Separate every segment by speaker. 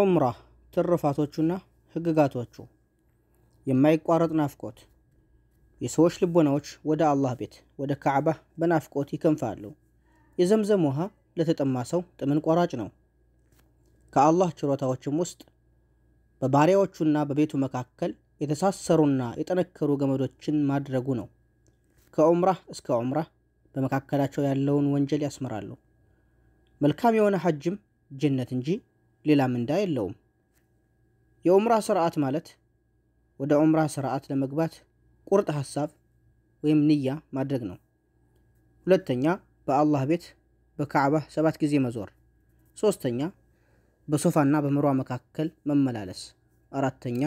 Speaker 1: ዑምራ ትርፋቶቹና ህግጋቶቹ፣ የማይቋረጥ ናፍቆት። የሰዎች ልቦናዎች ወደ አላህ ቤት ወደ ካዕባ በናፍቆት ይከንፋሉ። የዘምዘም ውሃ ለተጠማ ሰው ጥምን ቆራጭ ነው። ከአላህ ችሮታዎችም ውስጥ በባሪያዎቹና በቤቱ መካከል የተሳሰሩና የጠነከሩ ገመዶችን ማድረጉ ነው። ከዑምራህ እስከ ዑምራህ በመካከላቸው ያለውን ወንጀል ያስመራሉ። መልካም የሆነ ሐጅም ጀነት እንጂ ሌላ ምንዳ የለውም። የኡምራ ስርዓት ማለት ወደ ኡምራ ስርዓት ለመግባት ቁርጥ ሐሳብ ወይም ንያ ማድረግ ነው። ሁለተኛ በአላህ ቤት በካዕባ ሰባት ጊዜ መዞር። ሶስተኛ በሶፋና በመሯ መካከል መመላለስ። አራተኛ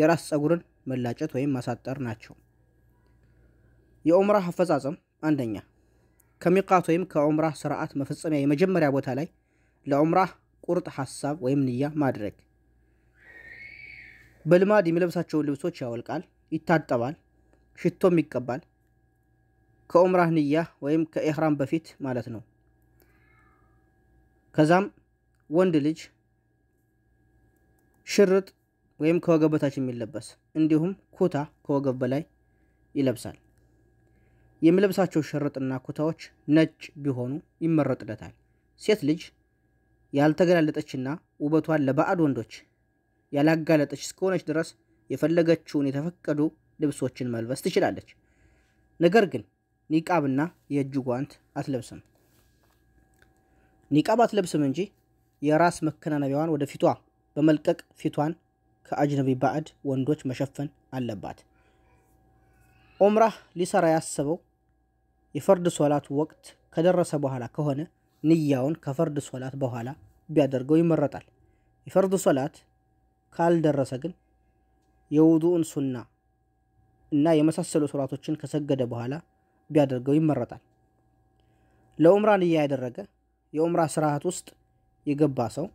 Speaker 1: የራስ ጸጉርን መላጨት ወይም ማሳጠር ናቸው። የኡምራ አፈጻጸም አንደኛ ከሚቃት ወይም ከኡምራ ስርዓት መፈጸሚያ የመጀመሪያ ቦታ ላይ ለኡምራህ ቁርጥ ሀሳብ ወይም ንያ ማድረግ። በልማድ የሚለብሳቸውን ልብሶች ያወልቃል፣ ይታጠባል፣ ሽቶም ይቀባል። ከኡምራህ ንያ ወይም ከኢህራም በፊት ማለት ነው። ከዛም ወንድ ልጅ ሽርጥ ወይም ከወገብ በታች የሚለበስ እንዲሁም ኩታ ከወገብ በላይ ይለብሳል። የሚለብሳቸው ሽርጥና ኩታዎች ነጭ ቢሆኑ ይመረጥለታል። ሴት ልጅ ያልተገላለጠችና ውበቷን ለባዕድ ወንዶች ያላጋለጠች እስከሆነች ድረስ የፈለገችውን የተፈቀዱ ልብሶችን መልበስ ትችላለች። ነገር ግን ኒቃብና የእጅ ጓንት አትለብስም። ኒቃብ አትለብስም እንጂ የራስ መከናነቢያዋን ወደ ፊቷ በመልቀቅ ፊቷን ከአጅነቢ ባዕድ ወንዶች መሸፈን አለባት። ኦምራህ ሊሰራ ያሰበው የፈርድ ሶላት ወቅት ከደረሰ በኋላ ከሆነ ንያውን ከፈርድ ሶላት በኋላ ቢያደርገው ይመረጣል። የፈርድ ሶላት ካልደረሰ ግን የውዱኡን ሱና እና የመሳሰሉ ሶላቶችን ከሰገደ በኋላ ቢያደርገው ይመረጣል። ለኡምራ ንያ ያደረገ የኡምራ ስርዓት ውስጥ የገባ ሰው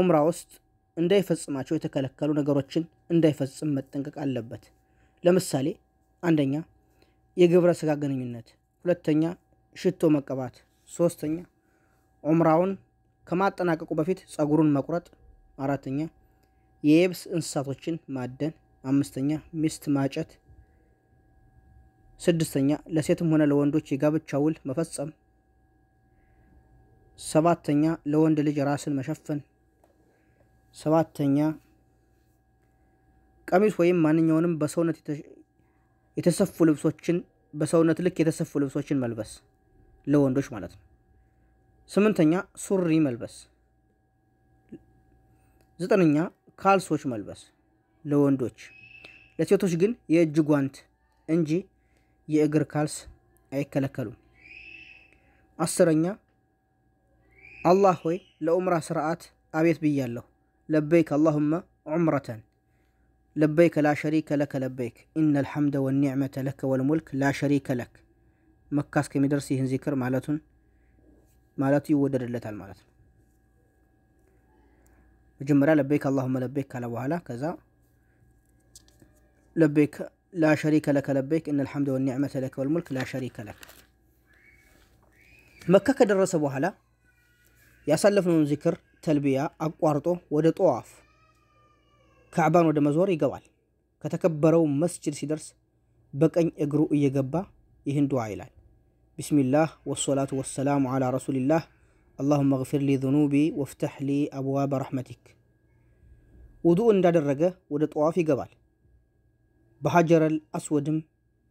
Speaker 1: ኡምራ ውስጥ እንዳይፈጽማቸው የተከለከሉ ነገሮችን እንዳይፈጽም መጠንቀቅ አለበት። ለምሳሌ አንደኛ የግብረ ስጋ ግንኙነት፣ ሁለተኛ ሽቶ መቀባት፣ ሶስተኛ ዑምራውን ከማጠናቀቁ በፊት ጸጉሩን መቁረጥ፣ አራተኛ የየብስ እንስሳቶችን ማደን፣ አምስተኛ ሚስት ማጨት፣ ስድስተኛ ለሴትም ሆነ ለወንዶች የጋብቻ ውል መፈጸም፣ ሰባተኛ ለወንድ ልጅ ራስን መሸፈን፣ ሰባተኛ ቀሚስ ወይም ማንኛውንም በሰውነት የተሰፉ ልብሶችን በሰውነት ልክ የተሰፉ ልብሶችን መልበስ ለወንዶች ማለት ነው። ስምንተኛ ሱሪ መልበስ። ዘጠነኛ ካልሶች መልበስ ለወንዶች፣ ለሴቶች ግን የእጅ ጓንት እንጂ የእግር ካልስ አይከለከሉም። አስረኛ አላህ ሆይ ለኡምራ ስርዓት አቤት ብያለሁ። ለበይክ አላሁመ ዑምረተን ለበይከ ላ ሸሪከ ለከ ለበይክ ኢነ ልሐምደ ወኒዕመተ ለከ ወልሙልክ ላ ሸሪከ ለክ መካ እስከሚደርስ ይህን ዚክር ማለቱን ማለቱ ይወደድለታል ማለት ነው። መጀመሪያ ለበይክ አላሁመ ለበይክ ካለ በኋላ ከዛ ለበይክ ላ ሸሪከ ለከ ለበይክ እነ ልሐምድ ወኒዕመተ ለከ ወልሙልክ ላ ሸሪከ ለከ። መካ ከደረሰ በኋላ ያሳለፍነውን ዚክር ተልቢያ አቋርጦ ወደ ጠዋፍ ካዕባን ወደ መዞር ይገባል። ከተከበረው መስጅድ ሲደርስ በቀኝ እግሩ እየገባ ይህን ዱዓ ይላል። ቢስሚላህ ወሶላቱ ወሰላሙ አላ ረሱሊላህ አላሁመ ግፊር ሊ ዙኑቢ ወፍተሕ ሊ አብዋበ ረሕመቲክ። ውዱእ እንዳደረገ ወደ ጠዋፍ ይገባል። በሀጀረል አስወድም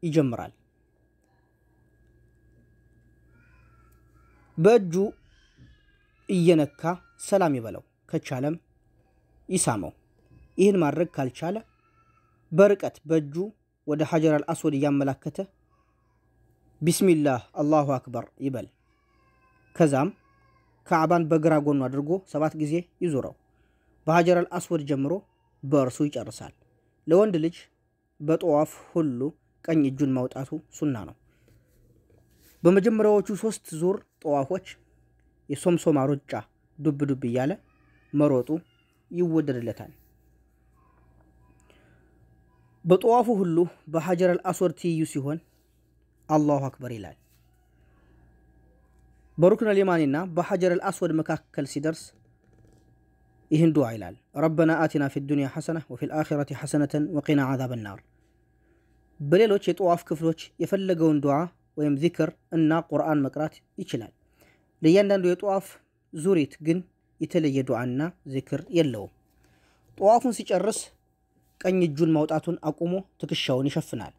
Speaker 1: ይጀምራል። በእጁ እየነካ ሰላም ይበለው፣ ከቻለም ይሳመው። ይህን ማድረግ ካልቻለ በርቀት በእጁ ወደ ሀጀረል አስወድ እያመላከተ ቢስሚላህ አላሁ አክበር ይበል። ከዛም ካዕባን በግራ ጎኑ አድርጎ ሰባት ጊዜ ይዙረው። በሀጀር አልአስወድ ጀምሮ በእርሱ ይጨርሳል። ለወንድ ልጅ በጠዋፍ ሁሉ ቀኝ እጁን ማውጣቱ ሱና ነው። በመጀመሪያዎቹ ሶስት ዙር ጠዋፎች የሶምሶማ ሩጫ ዱብ ዱብ እያለ መሮጡ ይወደድለታል። በጠዋፉ ሁሉ በሀጀር አልአስወድ ትይዩ ሲሆን አላሁ አክበር ይላል። በሩክነል የማኒና በሐጀረል አስወድ መካከል ሲደርስ ይህን ዱዓ ይላል። ረበና አቲና ፊ ዱንያ ሐሰና ወፊል አኺረቲ ሐሰነተን ወቂና ዓዛበ ናር። በሌሎች የጠዋፍ ክፍሎች የፈለገውን ዱዓ ወይም ዚክር እና ቁርአን መቅራት ይችላል። ለእያንዳንዱ የጠዋፍ ዙሪት ግን የተለየ ዱዓና ዚክር የለውም። ጠዋፉን ሲጨርስ ቀኝ እጁን ማውጣቱን አቁሞ ትከሻውን ይሸፍናል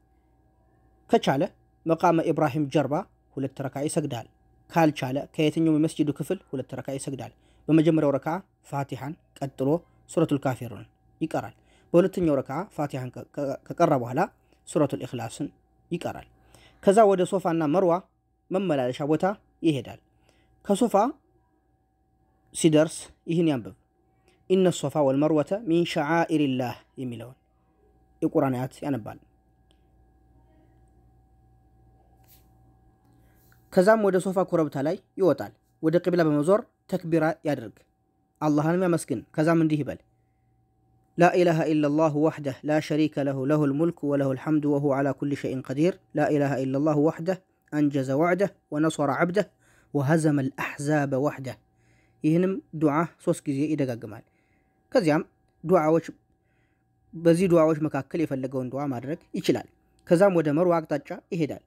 Speaker 1: ከቻለ መቃመ ኢብራሂም ጀርባ ሁለት ረካ ይሰግዳል። ካልቻለ ከየትኛውም የመስጂዱ ክፍል ሁለት ረካ ይሰግዳል። በመጀመሪያው ረካ ፋቲሐን ቀጥሎ ሱረቱል ካፊሩን ይቀራል። በሁለተኛው ረካ ፋቲሐን ከቀራ በኋላ ሱረቱል ኢኽላስን ይቀራል። ከዛ ወደ ሶፋና መርዋ መመላለሻ ቦታ ይሄዳል። ከሶፋ ሲደርስ ይህን ያንብብ። ኢነ ሶፋ ወልመርወተ ሚን ሸዓኢሪላህ የሚለውን የቁርአን ያነባል። ከዛም ወደ ሶፋ ኮረብታ ላይ ይወጣል። ወደ ቂብላ በመዞር ተክቢራ ያደርግ፣ አላህንም ያመስግን። ከዛም እንዲህ ይበል ላኢላሃ ኢለላህ ወሕደህ ላ ሸሪከ ለሁ ለሁል ሙልክ ወለሁል ሐምድ ወሁ ዐላ ኩሊ ሸይን ቀዲር ላኢላሃ ኢለላህ ወሕደህ አንጀዘ ወዕደህ ወነሶረ ዐብደህ ወሀዘመል አሕዛበ ወሕደህ። ይህንም ዱዓ ሶስት ጊዜ ይደጋግማል። ከዚያም ዱዓዎች በዚህ ዱዓዎች መካከል የፈለገውን ዱዓ ማድረግ ይችላል። ከዛም ወደ መርዋ አቅጣጫ ይሄዳል።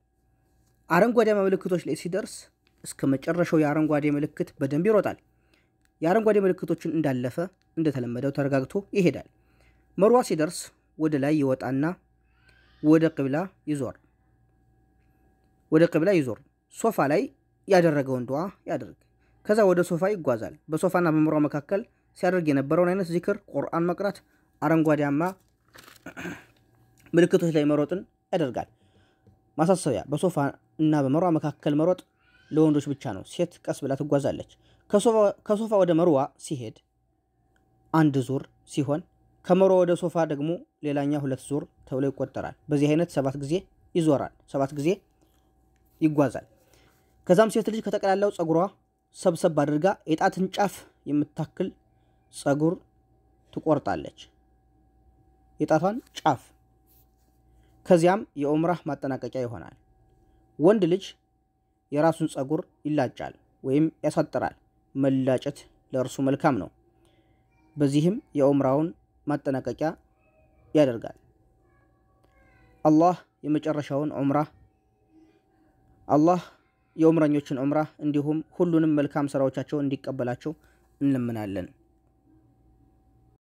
Speaker 1: አረንጓዴ ምልክቶች ላይ ሲደርስ እስከ መጨረሻው የአረንጓዴ ምልክት በደንብ ይሮጣል። የአረንጓዴ ምልክቶችን እንዳለፈ እንደተለመደው ተረጋግቶ ይሄዳል። መርዋ ሲደርስ ወደ ላይ ይወጣና ወደ ቅብላ ይዞር ወደ ቅብላ ይዞር ሶፋ ላይ ያደረገውን ዱዓ ያደርግ። ከዛ ወደ ሶፋ ይጓዛል። በሶፋና በመርዋ መካከል ሲያደርግ የነበረውን አይነት ዚክር፣ ቁርአን መቅራት፣ አረንጓዴያማ ምልክቶች ላይ መሮጥን ያደርጋል። ማሳሰቢያ በሶፋ እና በመሯ መካከል መሮጥ ለወንዶች ብቻ ነው። ሴት ቀስ ብላ ትጓዛለች። ከሶፋ ወደ መርዋ ሲሄድ አንድ ዙር ሲሆን ከመርዋ ወደ ሶፋ ደግሞ ሌላኛ ሁለት ዙር ተብሎ ይቆጠራል። በዚህ አይነት ሰባት ጊዜ ይዞራል፣ ሰባት ጊዜ ይጓዛል። ከዛም ሴት ልጅ ከጠቅላላው ጸጉሯ ሰብሰብ አድርጋ የጣትን ጫፍ የምታክል ጸጉር ትቆርጣለች። የጣቷን ጫፍ ከዚያም የኦምራህ ማጠናቀቂያ ይሆናል። ወንድ ልጅ የራሱን ጸጉር ይላጫል ወይም ያሳጥራል። መላጨት ለእርሱ መልካም ነው። በዚህም የኦምራውን ማጠናቀቂያ ያደርጋል። አላህ የመጨረሻውን ዑምራ አላህ የዑምረኞችን ዑምራ እንዲሁም ሁሉንም መልካም ስራዎቻቸው እንዲቀበላቸው እንለምናለን።